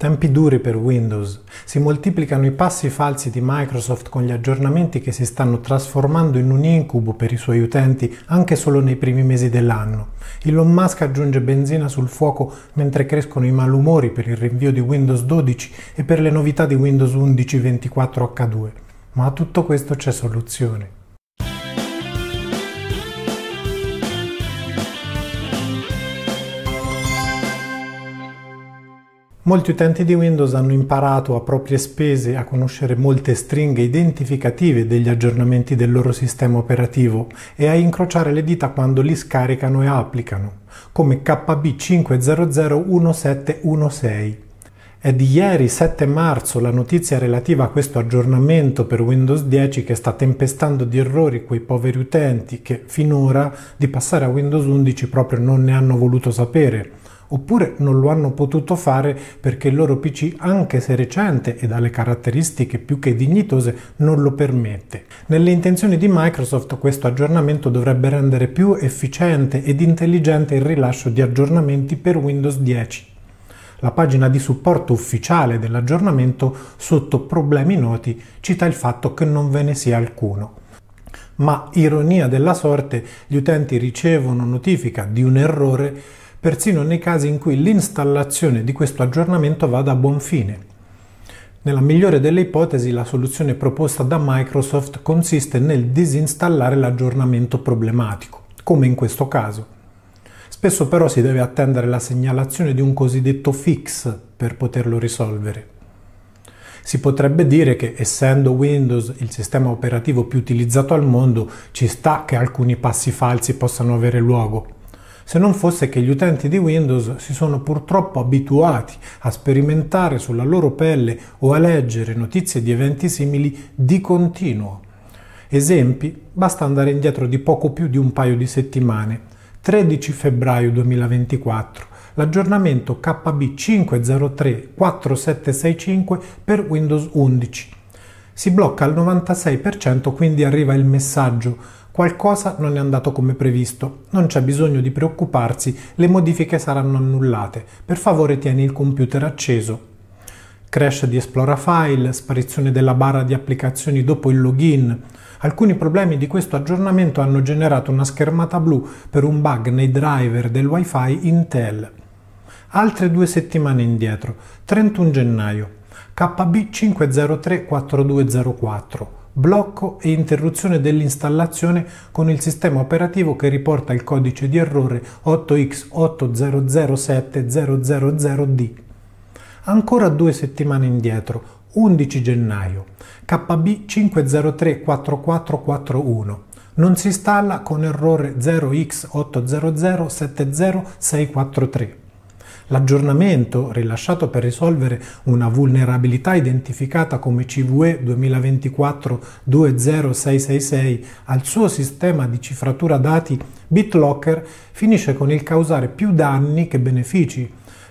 Tempi duri per Windows. Si moltiplicano i passi falsi di Microsoft con gli aggiornamenti che si stanno trasformando in un incubo per i suoi utenti anche solo nei primi mesi dell'anno. Elon Musk aggiunge benzina sul fuoco mentre crescono i malumori per il rinvio di Windows 12 e per le novità di Windows 11 24H2. Ma a tutto questo c'è soluzione. Molti utenti di Windows hanno imparato a proprie spese a conoscere molte stringhe identificative degli aggiornamenti del loro sistema operativo e a incrociare le dita quando li scaricano e applicano, come KB5001716. È di ieri 7 marzo la notizia relativa a questo aggiornamento per Windows 10 che sta tempestando di errori quei poveri utenti che finora di passare a Windows 11 proprio non ne hanno voluto sapere oppure non lo hanno potuto fare perché il loro PC, anche se recente e dalle caratteristiche più che dignitose, non lo permette. Nelle intenzioni di Microsoft questo aggiornamento dovrebbe rendere più efficiente ed intelligente il rilascio di aggiornamenti per Windows 10 la pagina di supporto ufficiale dell'aggiornamento sotto problemi noti cita il fatto che non ve ne sia alcuno. Ma ironia della sorte, gli utenti ricevono notifica di un errore persino nei casi in cui l'installazione di questo aggiornamento vada a buon fine. Nella migliore delle ipotesi la soluzione proposta da Microsoft consiste nel disinstallare l'aggiornamento problematico, come in questo caso. Spesso però si deve attendere la segnalazione di un cosiddetto fix per poterlo risolvere. Si potrebbe dire che, essendo Windows il sistema operativo più utilizzato al mondo, ci sta che alcuni passi falsi possano avere luogo. Se non fosse che gli utenti di Windows si sono purtroppo abituati a sperimentare sulla loro pelle o a leggere notizie di eventi simili di continuo. Esempi, basta andare indietro di poco più di un paio di settimane 13 febbraio 2024 l'aggiornamento kb 503-4765 per Windows 11. Si blocca al 96% quindi arriva il messaggio qualcosa non è andato come previsto, non c'è bisogno di preoccuparsi, le modifiche saranno annullate, per favore tieni il computer acceso crash di Esplora File, sparizione della barra di applicazioni dopo il login. Alcuni problemi di questo aggiornamento hanno generato una schermata blu per un bug nei driver del WiFi Intel. Altre due settimane indietro, 31 gennaio, KB5034204, blocco e interruzione dell'installazione con il sistema operativo che riporta il codice di errore 8x80070000D ancora due settimane indietro, 11 gennaio, KB 5034441. Non si installa con errore 0x80070643. L'aggiornamento, rilasciato per risolvere una vulnerabilità identificata come CVE 2024-20666 al suo sistema di cifratura dati BitLocker, finisce con il causare più danni che benefici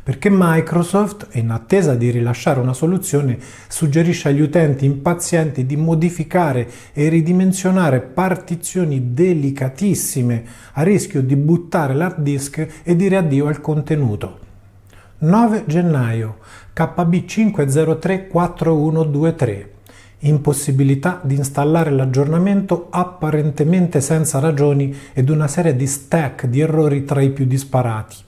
perché Microsoft, in attesa di rilasciare una soluzione, suggerisce agli utenti impazienti di modificare e ridimensionare partizioni delicatissime a rischio di buttare l'hard disk e dire addio al contenuto. 9 gennaio KB5034123 impossibilità di installare l'aggiornamento apparentemente senza ragioni ed una serie di stack di errori tra i più disparati.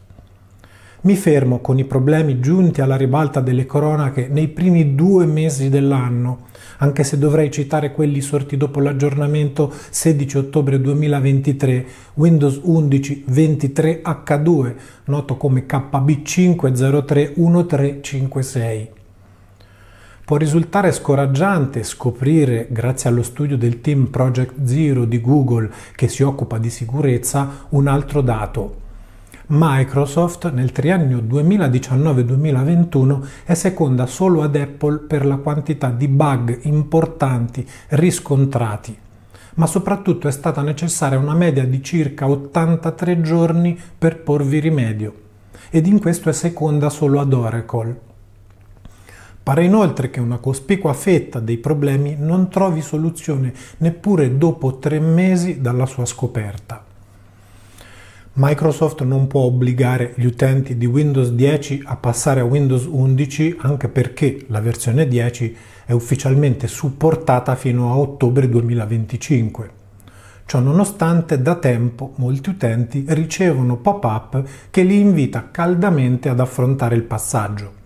Mi fermo con i problemi giunti alla ribalta delle cronache nei primi due mesi dell'anno, anche se dovrei citare quelli sorti dopo l'aggiornamento 16 ottobre 2023 Windows 11 23H2, noto come KB5031356. Può risultare scoraggiante scoprire, grazie allo studio del team Project Zero di Google che si occupa di sicurezza, un altro dato Microsoft nel triennio 2019-2021 è seconda solo ad Apple per la quantità di bug importanti riscontrati, ma soprattutto è stata necessaria una media di circa 83 giorni per porvi rimedio, ed in questo è seconda solo ad Oracle. Pare inoltre che una cospicua fetta dei problemi non trovi soluzione neppure dopo tre mesi dalla sua scoperta. Microsoft non può obbligare gli utenti di Windows 10 a passare a Windows 11 anche perché la versione 10 è ufficialmente supportata fino a ottobre 2025. Ciononostante da tempo molti utenti ricevono pop-up che li invita caldamente ad affrontare il passaggio.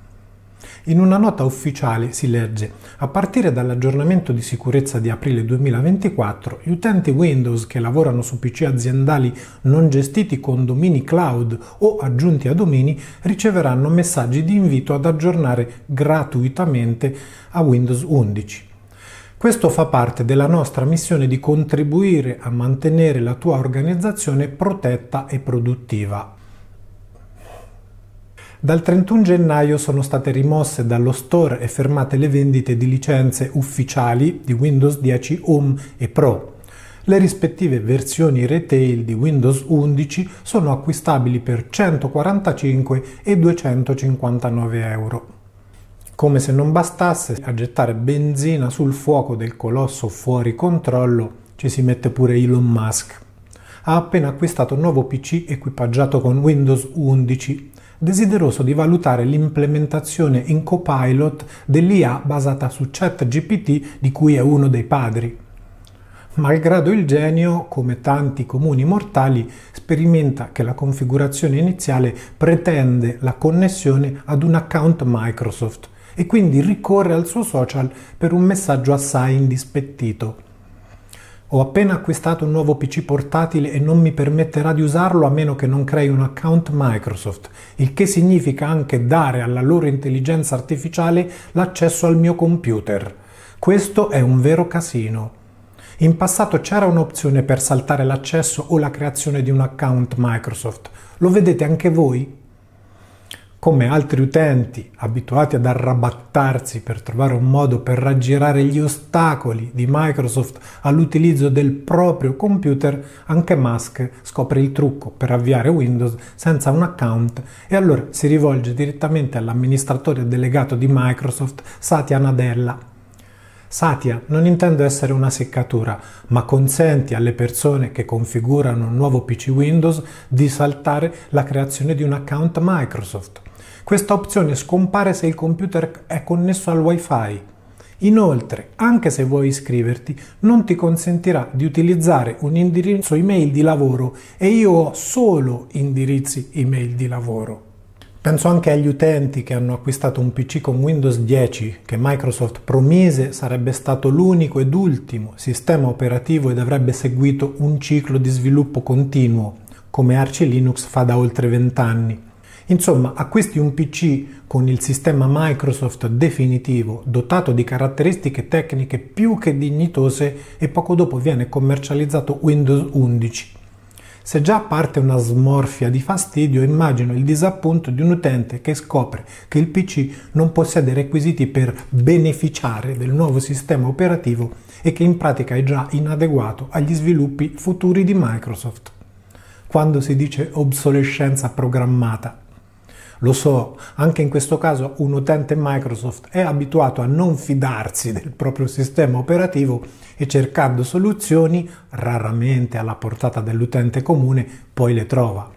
In una nota ufficiale si legge a partire dall'aggiornamento di sicurezza di aprile 2024 gli utenti Windows che lavorano su PC aziendali non gestiti con domini cloud o aggiunti a domini riceveranno messaggi di invito ad aggiornare gratuitamente a Windows 11. Questo fa parte della nostra missione di contribuire a mantenere la tua organizzazione protetta e produttiva. Dal 31 gennaio sono state rimosse dallo store e fermate le vendite di licenze ufficiali di Windows 10 Home e Pro. Le rispettive versioni retail di Windows 11 sono acquistabili per 145 e 259 euro. Come se non bastasse, a gettare benzina sul fuoco del colosso fuori controllo ci si mette pure Elon Musk. Ha appena acquistato un nuovo PC equipaggiato con Windows 11 desideroso di valutare l'implementazione in copilot dell'IA basata su ChatGPT di cui è uno dei padri. Malgrado il genio, come tanti comuni mortali, sperimenta che la configurazione iniziale pretende la connessione ad un account Microsoft e quindi ricorre al suo social per un messaggio assai indispettito. Ho appena acquistato un nuovo PC portatile e non mi permetterà di usarlo a meno che non crei un account Microsoft, il che significa anche dare alla loro intelligenza artificiale l'accesso al mio computer. Questo è un vero casino. In passato c'era un'opzione per saltare l'accesso o la creazione di un account Microsoft. Lo vedete anche voi? come altri utenti abituati ad arrabattarsi per trovare un modo per raggirare gli ostacoli di Microsoft all'utilizzo del proprio computer, anche Musk scopre il trucco per avviare Windows senza un account e allora si rivolge direttamente all'amministratore delegato di Microsoft, Satya Nadella. Satya, non intendo essere una seccatura, ma consenti alle persone che configurano un nuovo PC Windows di saltare la creazione di un account Microsoft. Questa opzione scompare se il computer è connesso al wifi. Inoltre, anche se vuoi iscriverti, non ti consentirà di utilizzare un indirizzo email di lavoro e io ho solo indirizzi email di lavoro. Penso anche agli utenti che hanno acquistato un PC con Windows 10 che Microsoft promise sarebbe stato l'unico ed ultimo sistema operativo ed avrebbe seguito un ciclo di sviluppo continuo, come Arch Linux fa da oltre vent'anni. Insomma, acquisti un PC con il sistema Microsoft definitivo, dotato di caratteristiche tecniche più che dignitose e poco dopo viene commercializzato Windows 11. Se già parte una smorfia di fastidio, immagino il disappunto di un utente che scopre che il PC non possiede requisiti per beneficiare del nuovo sistema operativo e che in pratica è già inadeguato agli sviluppi futuri di Microsoft. Quando si dice obsolescenza programmata, lo so, anche in questo caso un utente Microsoft è abituato a non fidarsi del proprio sistema operativo e cercando soluzioni, raramente alla portata dell'utente comune, poi le trova.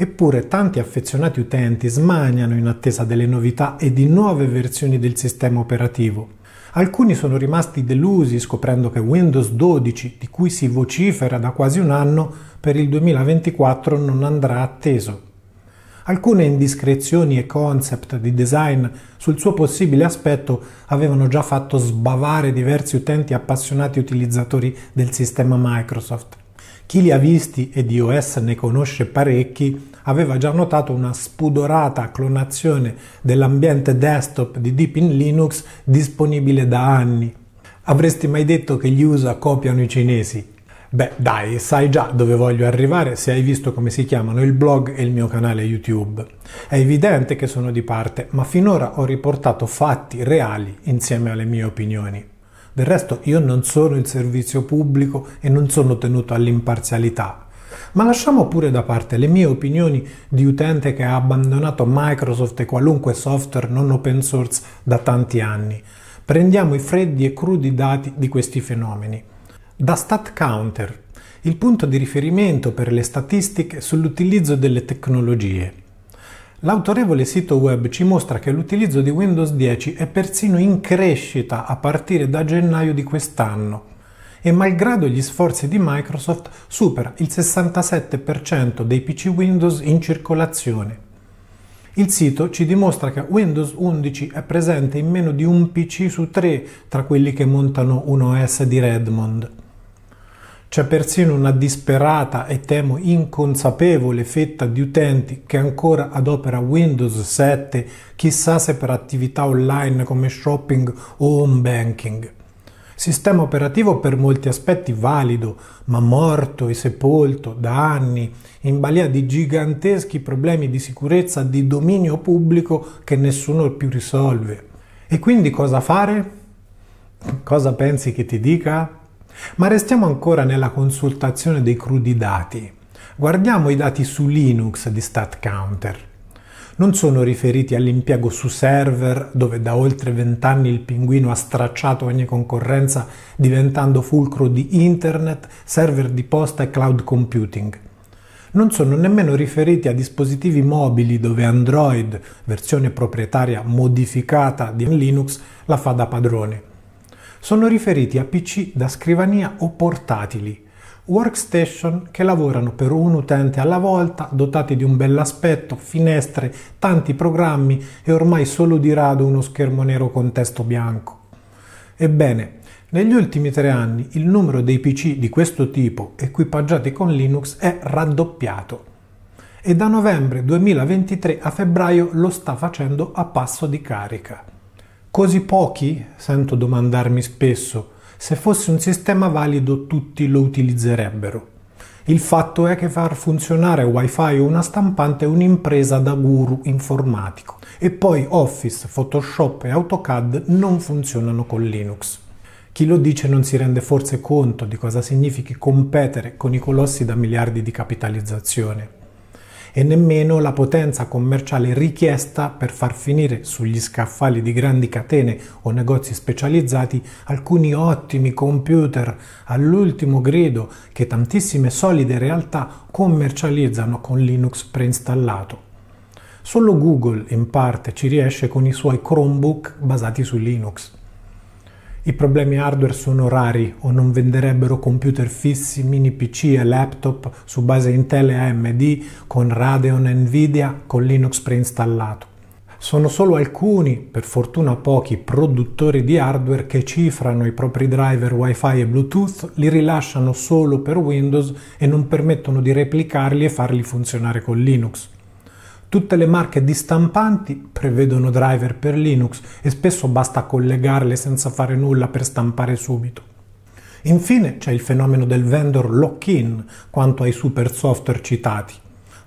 Eppure tanti affezionati utenti smaniano in attesa delle novità e di nuove versioni del sistema operativo. Alcuni sono rimasti delusi scoprendo che Windows 12, di cui si vocifera da quasi un anno, per il 2024 non andrà atteso. Alcune indiscrezioni e concept di design sul suo possibile aspetto avevano già fatto sbavare diversi utenti appassionati utilizzatori del sistema Microsoft. Chi li ha visti e di OS ne conosce parecchi aveva già notato una spudorata clonazione dell'ambiente desktop di Deepin Linux disponibile da anni. Avresti mai detto che gli USA copiano i cinesi? Beh, dai, sai già dove voglio arrivare se hai visto come si chiamano il blog e il mio canale YouTube. È evidente che sono di parte, ma finora ho riportato fatti reali insieme alle mie opinioni. Del resto io non sono il servizio pubblico e non sono tenuto all'imparzialità. Ma lasciamo pure da parte le mie opinioni di utente che ha abbandonato Microsoft e qualunque software non open source da tanti anni. Prendiamo i freddi e crudi dati di questi fenomeni. Da StatCounter, il punto di riferimento per le statistiche sull'utilizzo delle tecnologie. L'autorevole sito web ci mostra che l'utilizzo di Windows 10 è persino in crescita a partire da gennaio di quest'anno e malgrado gli sforzi di Microsoft supera il 67% dei PC Windows in circolazione. Il sito ci dimostra che Windows 11 è presente in meno di un PC su tre tra quelli che montano un OS di Redmond. C'è persino una disperata e temo inconsapevole fetta di utenti che ancora adopera Windows 7, chissà se per attività online come shopping o home banking. Sistema operativo per molti aspetti valido, ma morto e sepolto da anni, in balia di giganteschi problemi di sicurezza di dominio pubblico che nessuno più risolve. E quindi cosa fare? Cosa pensi che ti dica? Ma restiamo ancora nella consultazione dei crudi dati. Guardiamo i dati su Linux di StatCounter. Non sono riferiti all'impiego su server dove da oltre vent'anni il pinguino ha stracciato ogni concorrenza diventando fulcro di internet, server di posta e cloud computing non sono nemmeno riferiti a dispositivi mobili dove Android, versione proprietaria modificata di Linux, la fa da padrone sono riferiti a PC da scrivania o portatili, workstation che lavorano per un utente alla volta, dotati di un bell'aspetto, finestre, tanti programmi e ormai solo di rado uno schermo nero con testo bianco. Ebbene, negli ultimi tre anni il numero dei PC di questo tipo equipaggiati con Linux è raddoppiato e da novembre 2023 a febbraio lo sta facendo a passo di carica. Così pochi? Sento domandarmi spesso. Se fosse un sistema valido tutti lo utilizzerebbero. Il fatto è che far funzionare wifi o una stampante è un'impresa da guru informatico. E poi Office, Photoshop e AutoCAD non funzionano con Linux. Chi lo dice non si rende forse conto di cosa significhi competere con i colossi da miliardi di capitalizzazione e nemmeno la potenza commerciale richiesta per far finire sugli scaffali di grandi catene o negozi specializzati alcuni ottimi computer all'ultimo grido che tantissime solide realtà commercializzano con Linux preinstallato. Solo Google in parte ci riesce con i suoi Chromebook basati su Linux. I problemi hardware sono rari o non venderebbero computer fissi, mini PC e laptop su base Intel e AMD con Radeon e Nvidia con Linux preinstallato. Sono solo alcuni, per fortuna pochi, produttori di hardware che cifrano i propri driver WiFi e Bluetooth, li rilasciano solo per Windows e non permettono di replicarli e farli funzionare con Linux. Tutte le marche di stampanti prevedono driver per Linux e spesso basta collegarle senza fare nulla per stampare subito. Infine c'è il fenomeno del vendor lock-in quanto ai super software citati.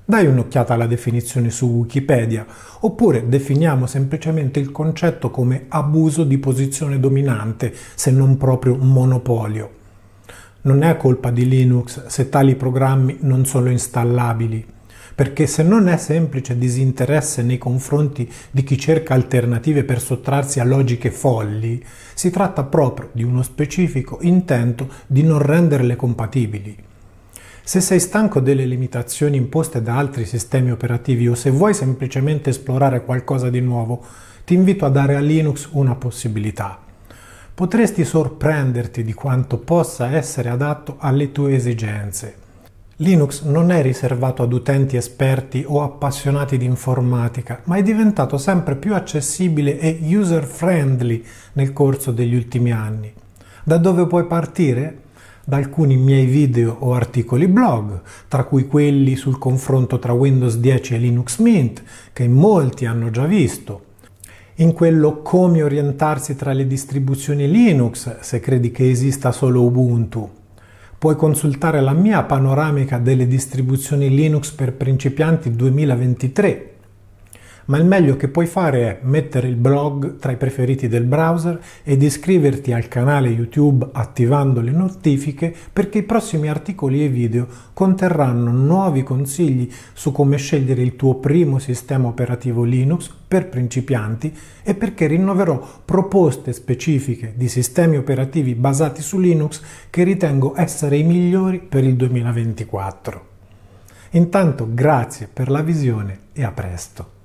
Dai un'occhiata alla definizione su Wikipedia, oppure definiamo semplicemente il concetto come abuso di posizione dominante, se non proprio monopolio. Non è colpa di Linux se tali programmi non sono installabili perché se non è semplice disinteresse nei confronti di chi cerca alternative per sottrarsi a logiche folli, si tratta proprio di uno specifico intento di non renderle compatibili. Se sei stanco delle limitazioni imposte da altri sistemi operativi o se vuoi semplicemente esplorare qualcosa di nuovo, ti invito a dare a Linux una possibilità. Potresti sorprenderti di quanto possa essere adatto alle tue esigenze. Linux non è riservato ad utenti esperti o appassionati di informatica, ma è diventato sempre più accessibile e user-friendly nel corso degli ultimi anni. Da dove puoi partire? Da alcuni miei video o articoli blog, tra cui quelli sul confronto tra Windows 10 e Linux Mint, che molti hanno già visto in quello come orientarsi tra le distribuzioni Linux se credi che esista solo Ubuntu Puoi consultare la mia panoramica delle distribuzioni Linux per principianti 2023 ma il meglio che puoi fare è mettere il blog tra i preferiti del browser ed iscriverti al canale YouTube attivando le notifiche perché i prossimi articoli e video conterranno nuovi consigli su come scegliere il tuo primo sistema operativo Linux per principianti e perché rinnoverò proposte specifiche di sistemi operativi basati su Linux che ritengo essere i migliori per il 2024. Intanto grazie per la visione e a presto.